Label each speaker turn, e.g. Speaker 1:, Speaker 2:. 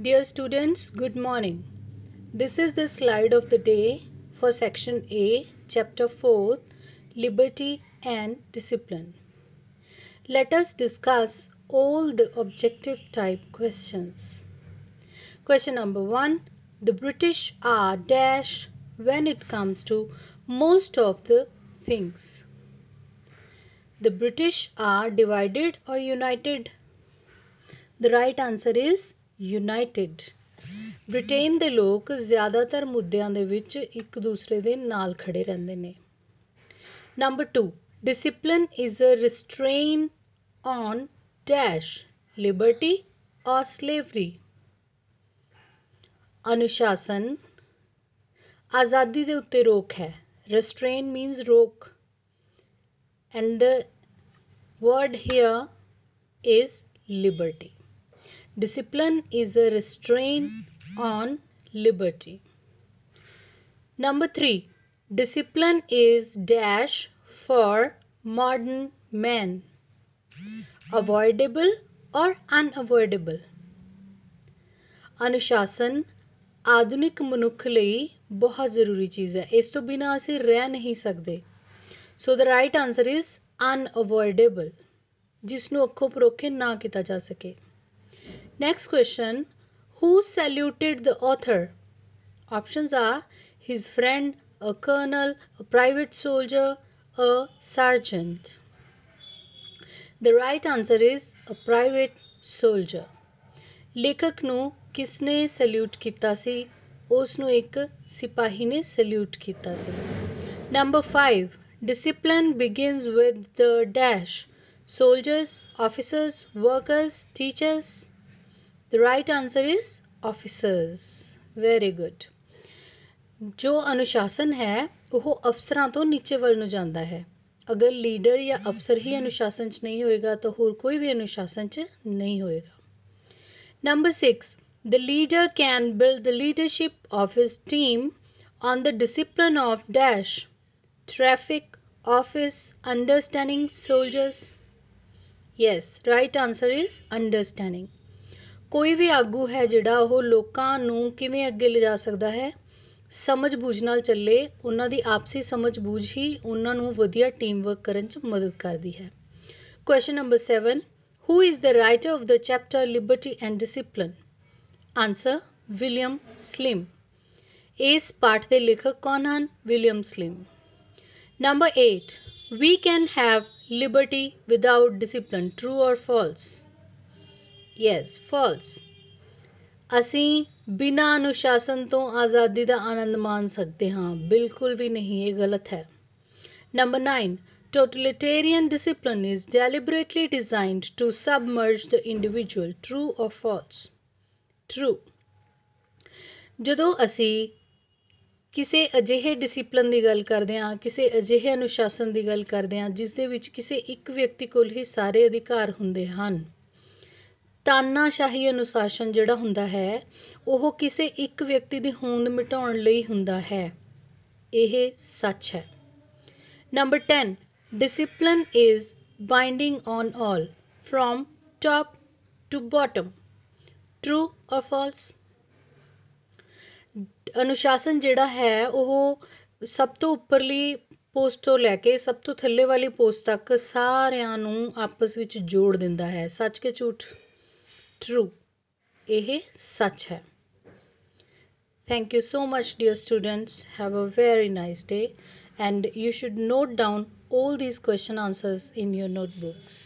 Speaker 1: Dear students, good morning. This is the slide of the day for section A, chapter 4, Liberty and Discipline. Let us discuss all the objective type questions. Question number 1. The British are dash when it comes to most of the things. The British are divided or united? The right answer is United Britain ਦੇ ਲੋਕ ਜ਼ਿਆਦਾਤਰ ਮੁੱਦਿਆਂ ਦੇ ਵਿੱਚ ਇੱਕ ਦੂਸਰੇ ਦੇ ਨਾਲ ਖੜੇ ਰਹਿੰਦੇ ਨੇ number 2 discipline is a restrain on dash liberty or slavery ਅਨੁਸ਼ਾਸਨ ਆਜ਼ਾਦੀ ਦੇ ਉੱਤੇ ਰੋਕ ਹੈ restrain ਮੀਨਸ ਰੋਕ and the word here is liberty Discipline is a restraint on liberty. Number three, discipline is dash for modern men. Avoidable or unavoidable ਅਨੁਸ਼ਾਸਨ ਆਧੁਨਿਕ ਮਨੁੱਖ ਲਈ ਬਹੁਤ ਜ਼ਰੂਰੀ ਚੀਜ਼ ਹੈ ਇਸ ਤੋਂ ਬਿਨਾ ਅਸੀਂ ਰਹਿ ਨਹੀਂ ਸਕਦੇ so the right answer is unavoidable ਜਿਸ ਨੂੰ ਅੱਖੋਂ ਪਰੋਖੇ ਨਾ ਕੀਤਾ ਜਾ ਸਕੇ Next question Who saluted the author? Options are his friend, a colonel, a private soldier, a sergeant. The right answer is a private soldier. ਲੇਖਕ ਨੂੰ kisne ਸੈਲੂਟ kitasi. ਸੀ ਉਸ ਨੂੰ ਇੱਕ ਸਿਪਾਹੀ ਨੇ ਸੈਲੂਟ ਕੀਤਾ ਸੀ number 5 discipline begins with the dash soldiers officers workers teachers the right answer is officers. Very good. ਜੋ ਅਨੁਸ਼ਾਸਨ ਹੈ ਉਹ ਅਫਸਰਾਂ ਤੋਂ ਨੀਚੇ ਵੱਲ ਨੂੰ ਜਾਂਦਾ ਹੈ ਅਗਰ ਲੀਡਰ ਜਾਂ ਅਫਸਰ ਹੀ ਅਨੁਸ਼ਾਸਨ 'ਚ ਨਹੀਂ ਹੋਏਗਾ ਤਾਂ ਹੋਰ ਕੋਈ ਵੀ ਅਨੁਸ਼ਾਸਨ 'ਚ ਨਹੀਂ ਹੋਏਗਾ number 6 the leader can build the leadership of his team on the discipline of dash traffic office understanding soldiers yes right answer is understanding ਕੋਈ ਵੀ ਆਗੂ ਹੈ ਜਿਹੜਾ ਉਹ ਲੋਕਾਂ ਨੂੰ ਕਿਵੇਂ ਅੱਗੇ ਲਿਜਾ ਸਕਦਾ ਹੈ ਸਮਝ ਬੂਝ ਨਾਲ ਚੱਲੇ ਉਹਨਾਂ ਦੀ ਆਪਸੀ ਸਮਝ ਬੂਝ ਹੀ ਉਹਨਾਂ ਨੂੰ ਵਧੀਆ ਟੀਮ ਵਰਕ ਕਰਨ 'ਚ ਮਦਦ ਕਰਦੀ ਹੈ question number 7 who is the writer of the chapter liberty and discipline answer William Slim ਇਸ ਪਾਠ ਦੇ ਲੇਖਕ ਕੌਣ ਹਨ William Slim number 8 we can have liberty without discipline true or false yes false ਅਸੀਂ ਬਿਨਾਂ ਅਨੁਸ਼ਾਸਨ ਤੋਂ ਆਜ਼ਾਦੀ ਦਾ ਆਨੰਦ ਮਾਣ ਸਕਦੇ ਹਾਂ ਬਿਲਕੁਲ ਵੀ ਨਹੀਂ ਇਹ ਗਲਤ ਹੈ number 9 totalitarian discipline is deliberately designed to submerge the individual true or false true ਜਦੋਂ ਅਸੀਂ ਕਿਸੇ ਅਜਿਹੇ ਡਿਸਪਲਿਨ ਦੀ ਗੱਲ ਕਰਦੇ ਹਾਂ ਕਿਸੇ ਅਜਿਹੇ ਅਨੁਸ਼ਾਸਨ ਦੀ ਗੱਲ ਕਰਦੇ ਹਾਂ ਜਿਸ ਦੇ ਵਿੱਚ ਕਿਸੇ ਇੱਕ ਵਿਅਕਤੀ ਕੋਲ ਹੀ ਸਾਰੇ ਅਧਿਕਾਰ ਹੁੰਦੇ ਹਨ ਤਾਨਾਸ਼ਾਹੀ ਅਨੁਸ਼ਾਸਨ ਜਿਹੜਾ ਹੁੰਦਾ ਹੈ ਉਹ ਕਿਸੇ ਇੱਕ ਵਿਅਕਤੀ ਦੀ ਹੋਂਦ ਮਿਟਾਉਣ ਲਈ ਹੁੰਦਾ ਹੈ ਇਹ ਸੱਚ ਹੈ number 10 discipline is binding on all from top to bottom true or false ਅਨੁਸ਼ਾਸਨ ਜਿਹੜਾ ਹੈ ਉਹ ਸਭ ਤੋਂ ਉੱਪਰਲੀ ਪੋਸਟ ਤੋਂ ਲੈ ਕੇ ਸਭ ਤੋਂ ਥੱਲੇ ਵਾਲੀ ਪੋਸਟ ਤੱਕ ਸਾਰਿਆਂ ਨੂੰ ਆਪਸ ਵਿੱਚ ਜੋੜ ਦਿੰਦਾ ਹੈ ਸੱਚ ਕੇ ਝੂਠ true ਇਹ ਸੱਚ ਹੈ Thank you so much, dear students. Have a very nice day. And you should note down all these question answers in your notebooks.